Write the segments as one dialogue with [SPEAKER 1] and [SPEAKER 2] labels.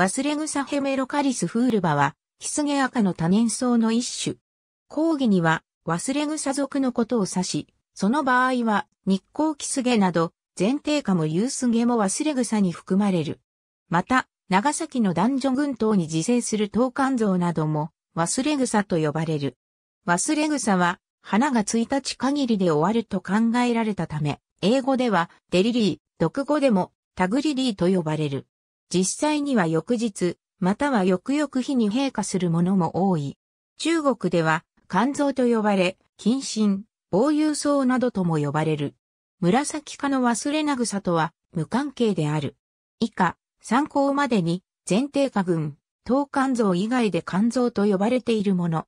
[SPEAKER 1] 忘れ草ヘメロカリスフールバは、ヒスゲアの多年草の一種。講義には、忘れ草属のことを指し、その場合は、日光キスゲなど、前提下もユースゲも忘れ草に含まれる。また、長崎の男女群島に自生する東関像なども、忘れ草と呼ばれる。忘れ草は、花が1日限りで終わると考えられたため、英語では、デリリー、読語でも、タグリリーと呼ばれる。実際には翌日、または翌々日に閉下するものも多い。中国では、肝臓と呼ばれ、近親、防有草などとも呼ばれる。紫化の忘れな草とは無関係である。以下、参考までに、前提下群、等肝臓以外で肝臓と呼ばれているもの。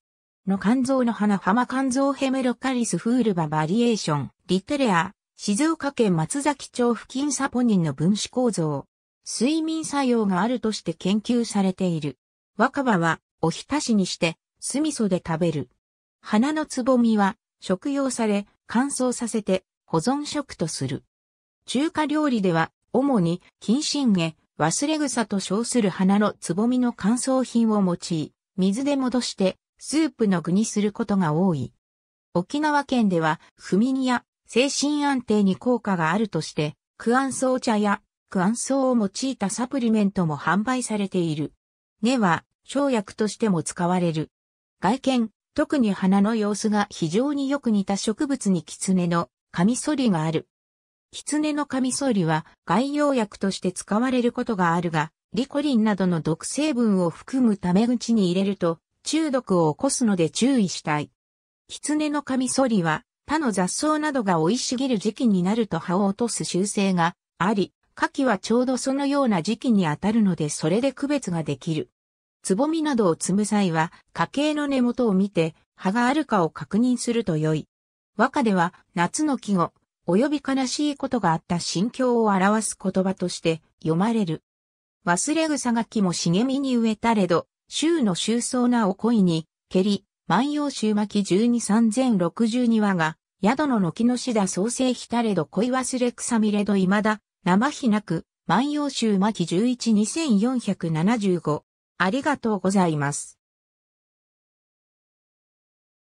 [SPEAKER 1] の肝臓の花浜肝臓ヘメロカリスフールババリエーション、リテレア、静岡県松崎町付近サポニンの分子構造。睡眠作用があるとして研究されている。若葉はおひたしにして酢味噌で食べる。花のつぼみは食用され乾燥させて保存食とする。中華料理では主に金針下、忘れ草と称する花のつぼみの乾燥品を用い、水で戻してスープの具にすることが多い。沖縄県では不眠や精神安定に効果があるとして、クアンソウ茶やく安を用いたサプリメントも販売されている。根は、生薬としても使われる。外見、特に花の様子が非常によく似た植物に狐のカミソリがある。狐のカミソリは外用薬として使われることがあるが、リコリンなどの毒成分を含むため口に入れると中毒を起こすので注意したい。狐のカミソリは他の雑草などが生い茂る時期になると葉を落とす習性があり、夏季はちょうどそのような時期にあたるのでそれで区別ができる。つぼみなどを摘む際は、花茎の根元を見て、葉があるかを確認すると良い。和歌では、夏の季語、及び悲しいことがあった心境を表す言葉として読まれる。忘れ草が木も茂みに植えたれど、週の周相なお恋に、蹴り、万葉集巻十二三千六十二話が、宿の軒のしだ創生ひたれど恋忘れ草みれど未だ、生日なく、万葉集巻11-2475。ありがとうございます。